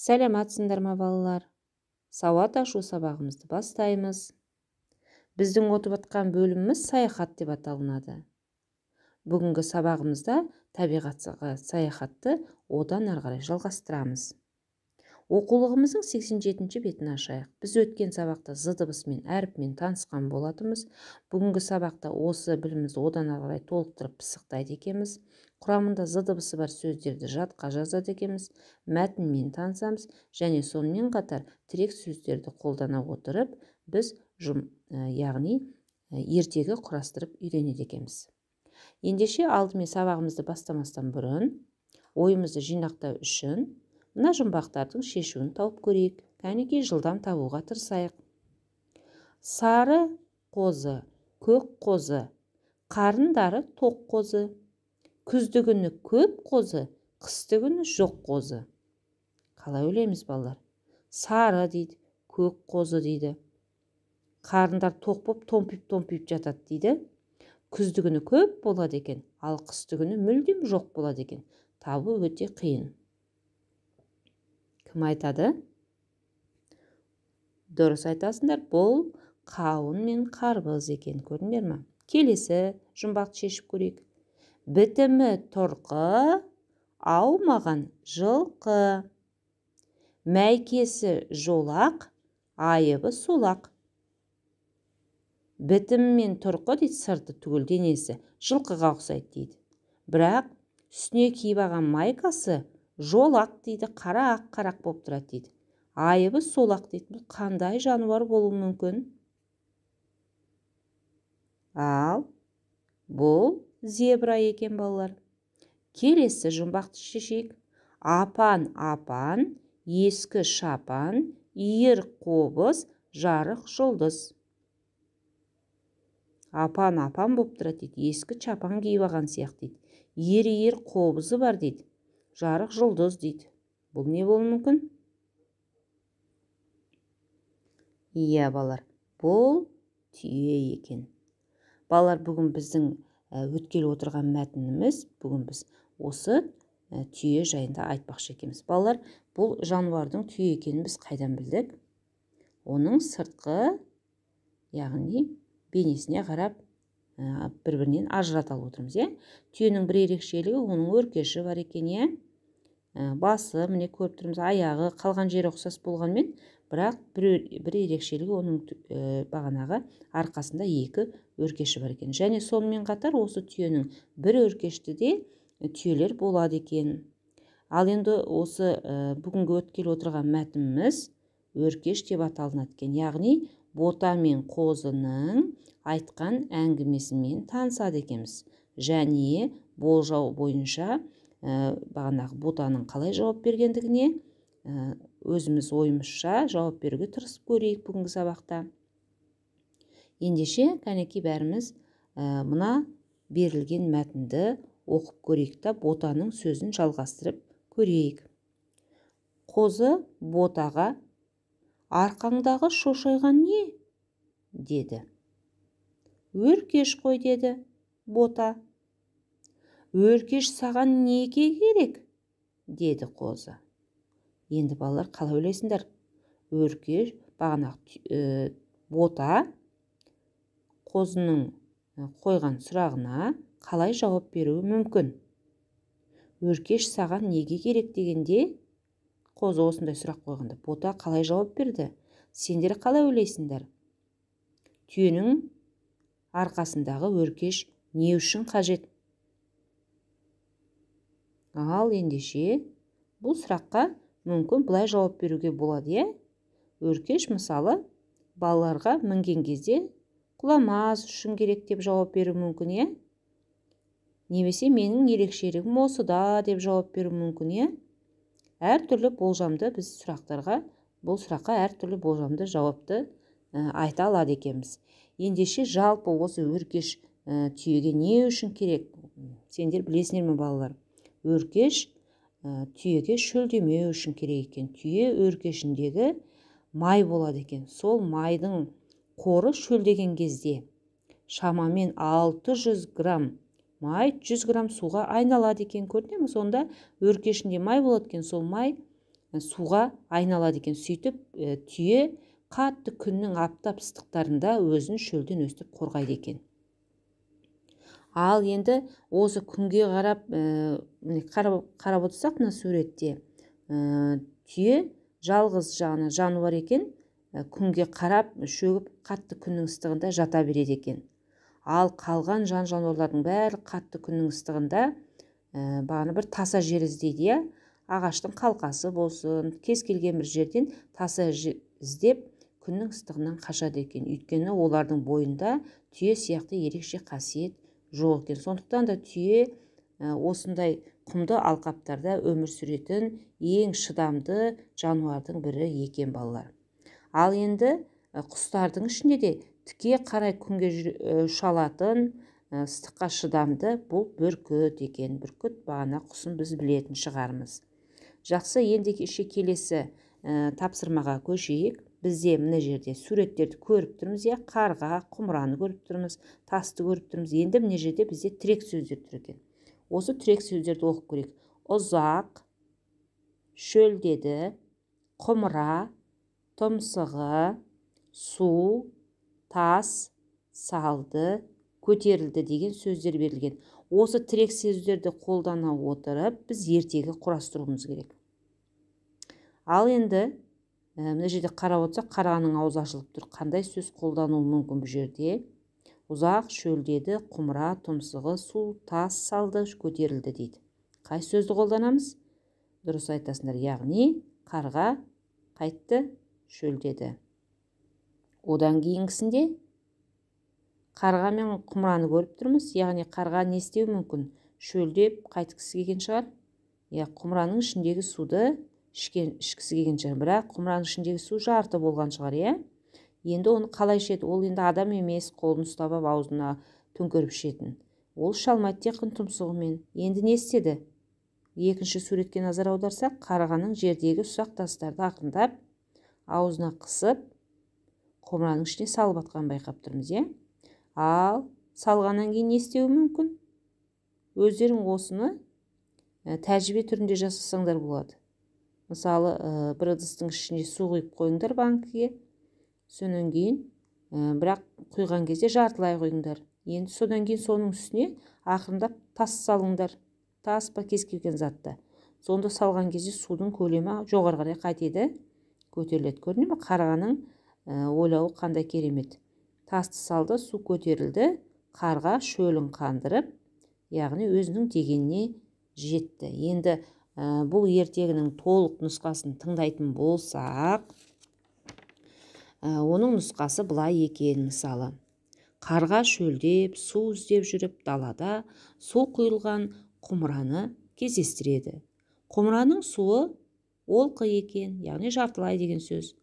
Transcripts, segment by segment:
сәлематсыңдар ма балалар сауат ашу сабағымызды бастаймыз біздің отып атқан бөліміміз саяхат деп аталынады бүгінгі сабағымызда табиғатқа саяхатты одан ары қарай жалғастырамыз оқулығымыздың 87 бетін ашайық біз өткен сабақта з дыбысымен әріпмен танысқан болатынбыз бүгінгі сабақта осы білімімізді одан ары қарай толықтырып пысықтайды екенбіз құрамында з дыбысы бар сөздерді жатқа жазады екенбіз мәтінмен танысамыз және сонымен қатар тірек сөздерді қолдана отырып біз жұм, ә, яғни ә, ертегі құрастырып үйренеді екенбіз ендеше алдымен сабағымызды бастамастан бұрын ойымызды жинақтау үшін мына жұмбақтардың шешуін тауып көрейік кәнекей жылдам табуға тырысайық сары қозы көк қозы қарындары тоқ қозы күздігіні көп қозы қыстыгүні жоқ қозы қалай ойлаймыз балалар сары дейді көк қозы дейді қарындар тоқ болып томпиып томпиып жатады дейді Күздігіні көп болады екен ал қыстыгүні мүлдем жоқ болады екен табу өте қиын кім айтады дұрыс айтасыңдар бұл қауын мен қарбыз екен көрдіңдер ма келесі жұмбақты шешіп көрейік бітімі тұрқы аумаған жылқы мәйкесі жолақ айыбы солақ бітім мен тұрқы дейді сырты түгіл денесі жылқыға ұқсайды дейді бірақ үстіне киіп алған майкасы жол ақ дейді қара ақ қарақ болып тұрады дейді айыбы сол ақ дейді бұл қандай жануар болуы мүмкін ал бұл зебра екен балалар келесі жұмбақты шешейік апан апан ескі шапан иір қобыз жарық жұлдыз апан апан болып тұрады дейді ескі шапан киіп алған сияқты дейді Ер-ер қобызы бар дейді жарық жұлдыз дейді бұл не болуы мүмкін иә балалар бұл түйе екен балалар бүгін біздің ә, өткелі отырған мәтініміз бүгін біз осы ә, түйе жайында айтпақшы екенбіз балалар бұл жануардың түйе екенін біз қайдан білдік оның сыртқы яғни бейнесіне қарап Э, бір бірінен ажырата алып отырмыз иә түйенің бір ерекшелігі оның өркеші бар екен иә э, басы міне көріп тұрмыз аяғы қалған жері ұқсас болғанмен бірақ бір, бір ерекшелігі оның ә, бағанағы арқасында екі өркеші бар екен және сонымен қатар осы түйенің бір өркешті де түйелер болады екен ал енді осы ә, бүгінгі өткелі отырған мәтініміз өркеш деп аталынады екен яғни бота мен қозының айтқан әңгімесімен танысады екенбіз және болжау бойынша ә, бағанағы ботаның қалай жауап бергендігіне э, өзіміз ойымызша жауап беруге тырысып көрейік бүгінгі сабақта ендеше кәнекей бәріміз ә, мына берілген мәтінді оқып көрейік та ботаның сөзін жалғастырып көрейік қозы ботаға арқаңдағы шошайған не деді өркеш қой деді бота өркеш саған неге керек деді қозы енді балалар қалай ойлайсыңдар өркеш бағана ә, бота қозының ә, қойған сұрағына қалай жауап беруі мүмкін өркеш саған неге керек дегенде қозы осындай сұрақ қойғанда бота қалай жауап берді сендер қалай ойлайсыңдар түйенің арқасындағы өркеш не үшін қажет ал ендеше бұл сұраққа мүмкін былай жауап беруге болады иә өркеш мысалы балаларға мінген кезде құламас үшін керек деп жауап беру мүмкін иә немесе менің ерекшелігім осыда деп жауап беру мүмкін иә әртүрлі болжамды біз сұрақтарға бұл сұраққа әртүрлі болжамды жауапты э, айта алады екенбіз ендеше жалпы осы өркеш э, түйеге не үшін керек сендер білесіңдер ме балалар өркеш ә, түйеге шөлдемеу үшін керек екен түйе өркешіндегі май болады екен сол майдың қоры шөлдеген кезде шамамен 600 грамм май 100 грамм суға айналады екен көрдіңе ме сонда өркешінде май болады екен сол май суға айналады екен сөйтіп түйе қатты күннің аптап ыстықтарында өзін шөлден өстіп қорғайды екен ал енді осы күнге қарап ә, қарап, қарап отырсақ мына суретте ә, түйе жалғыз жаны жануар екен күнге қарап шөгіп қатты күннің ыстығында жата береді екен ал қалған жан жануарлардың бәрі қатты күннің ыстығында ә, бағана бір таса жер іздейді иә ағаштың қалқасы болсын кез келген бір жерден таса іздеп күннің ыстығынан қашады екен өйткені олардың бойында түйе сияқты ерекше қасиет жоқ екен сондықтан да түйе э, осындай құмды алқаптарда өмір сүретін ең шыдамды жануардың бірі екен балалар ал енді э, құстардың ішінде де тіке қарай күнге ұша алатын ыстыққа шыдамды бұл бүркіт екен бүркіт бағана құсын біз білетін шығармыз жақсы енді кеше келесі тапсырмаға көшейік бізде мына жерде суреттерді көріп тұрмыз иә қарға құмыраны көріп тұрмыз тасты көріп тұрмыз енді мына жерде бізде тірек сөздер тұр екен осы тірек сөздерді оқып көрейік ұзақ шөлдеді құмыра тұмсығы су тас салды көтерілді деген сөздер берілген осы тірек сөздерді қолдана отырып біз ертегі құрастыруымыз керек ал енді мына жерде қарап отырсақ қарғаның аузы ашылып тұр қандай сөз қолдануы мүмкін бұл жерде ұзақ шөлдеді құмыра тұмсығы су тас салды көтерілді дейді қай сөзді қолданамыз дұрыс айтасыңдар яғни қарға қайтты шөлдеді одан кейінгісінде қарға мен құмыраны көріп тұрмыз яғни қарға не істеу мүмкін шөлдеп қайтқысы келген шығар иә құмыраның ішіндегі суды ішкен ішкісі келген шығар бірақ құмыраның ішіндегі су жарты болған шығар иә енді оны қалай ішеді ол енді адам емес қолын ұстап алып аузына төңкеріп ішетін ол іше алмайды тек тұмсығымен енді не істеді екінші суретке назар аударсақ қарғаның жердегі ұсақ тастарды ақырындап аузына қысып құмыраның ішіне салып атқан байқап тұрмыз иә ал салғаннан кейін не істеуі мүмкін өздерің осыны ә, тәжірибе түрінде жасасаңдар болады мысалы ә, э, бір ыдыстың ішіне су құйып қойыңдар банкіге содан кейін ә, бірақ құйған кезде жартылай құйыңдар енді содан кейін соның үстіне ақырындап тас салыңдар тас па кез келген затты сонда салған кезде судың көлемі жоғары қарай қайтеді көтеріледі көріне ма қарғаның Э, ойлауы қандай керемет тасты салды су көтерілді қарға шөлін қандырып яғни өзінің дегеніне жетті енді ә, бұл ертегінің толық нұсқасын тыңдайтын болсақ ә, оның нұсқасы былай екен мысалы қарға шөлдеп су іздеп жүріп далада су құйылған құмыраны кездестіреді құмыраның суы олқы екен яғни жартылай деген сөз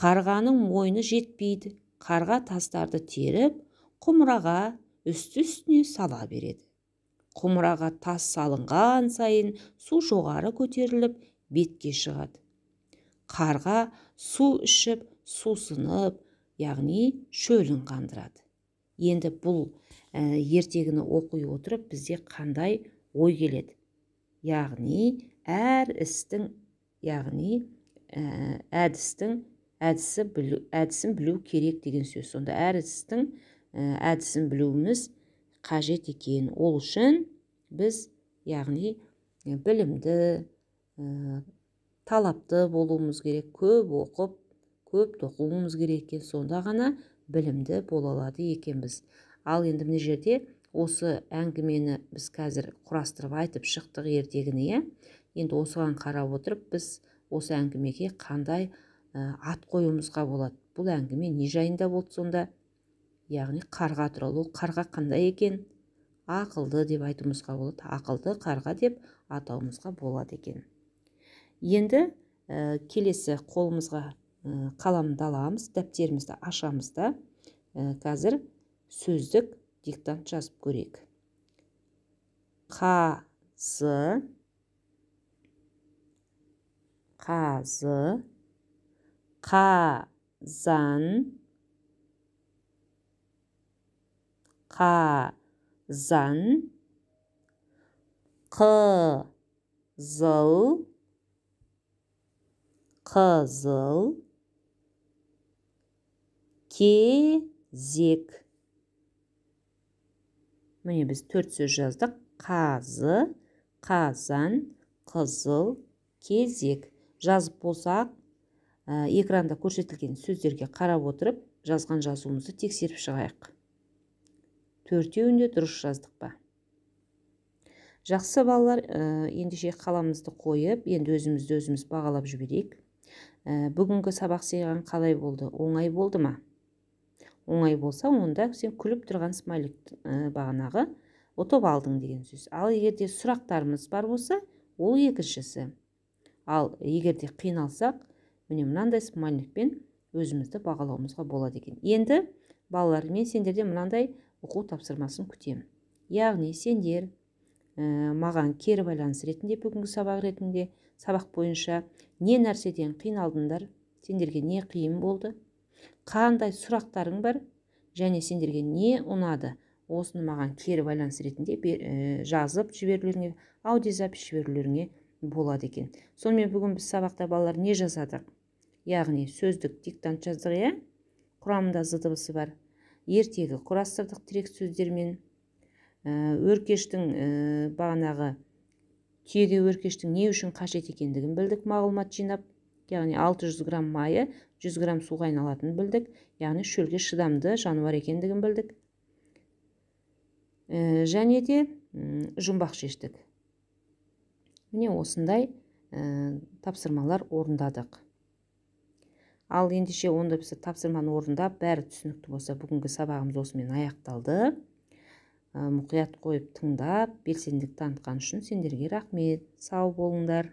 қарғаның мойны жетпейді қарға тастарды теріп құмыраға үсті үстіне сала береді құмыраға тас салынған сайын су жоғары көтеріліп бетке шығады қарға су ішіп сусынып яғни шөлін қандырады енді бұл ә, ертегіні оқи отырып бізде қандай ой келеді яғни әр істің яғни ә, әдістің әдісі білу, әдісін білу керек деген сөз сонда әр істің әдісін білуіміз қажет екен ол үшін біз яғни э, білімді э, талапты болуымыз керек көп оқып көп тоқуымыз керек екен сонда ғана білімді бола алады екенбіз ал енді мына жерде осы әңгімені біз қазір құрастырып айтып шықтық ертегіні иә енді осыған қарап отырып біз осы әңгімеге қандай Ә, ат қоюымызға болады бұл әңгіме не жайында болды сонда яғни қарға туралы ол қарға қандай екен ақылды деп айтуымызға болады ақылды қарға деп атауымызға болады екен енді ә, келесі қолымызға ә, қаламды аламыз дәптерімізді ашамыз да ә, қазір сөздік диктант жазып көрейік қазы қазы қазан қазан қызыл қызыл кезек міне біз төрт сөз жаздық қазы қазан қызыл кезек жазып болсақ Ә, экранда көрсетілген сөздерге қарап отырып жазған жазуымызды тексеріп шығайық төртеуінде дұрыс жаздық па жақсы балалар ә, ендеше қаламызды қойып енді өзімізді өзіміз бағалап жіберейік ә, бүгінгі сабақ саған қалай болды оңай болды ма оңай болса онда сен күліп тұрған смайлик ә, бағанағы ұтып алдың деген сөз ал егер де сұрақтарымыз бар болса ол екіншісі ал егер де қиналсақ міне мынандай смайликпен өзімізді бағалауымызға болады екен енді балалар мен сендерден мынандай оқу тапсырмасын күтемін яғни сендер ә, маған кері байланыс ретінде бүгінгі сабақ ретінде сабақ бойынша не нәрседен қиналдыңдар сендерге не қиын болды қандай сұрақтарың бар және сендерге не ұнады осыны маған кері байланыс ретінде ә, жазып жіберулеріңе аудиозапись жіберулеріңе болады екен сонымен бүгін біз сабақта балалар не жазадық яғни сөздік диктант жаздық иә құрамында з дыбысы бар ертегі құрастырдық тірек сөздермен ә, өркештің ә, бағанағы түйеге өркештің не үшін қажет екендігін білдік мағлұмат жинап яғни 600 грамм майы 100 грамм суға айналатынын білдік яғни шөлге шыдамды жануар екендігін білдік ә, және де жұмбақ шештік міне осындай тапсырмалар орындадық ал ендеше онда біз тапсырманы орындап бәрі түсінікті болса бүгінгі сабағымыз осымен аяқталды мұқият қойып тыңдап белсенділік танытқан үшін сендерге рахмет сау болыңдар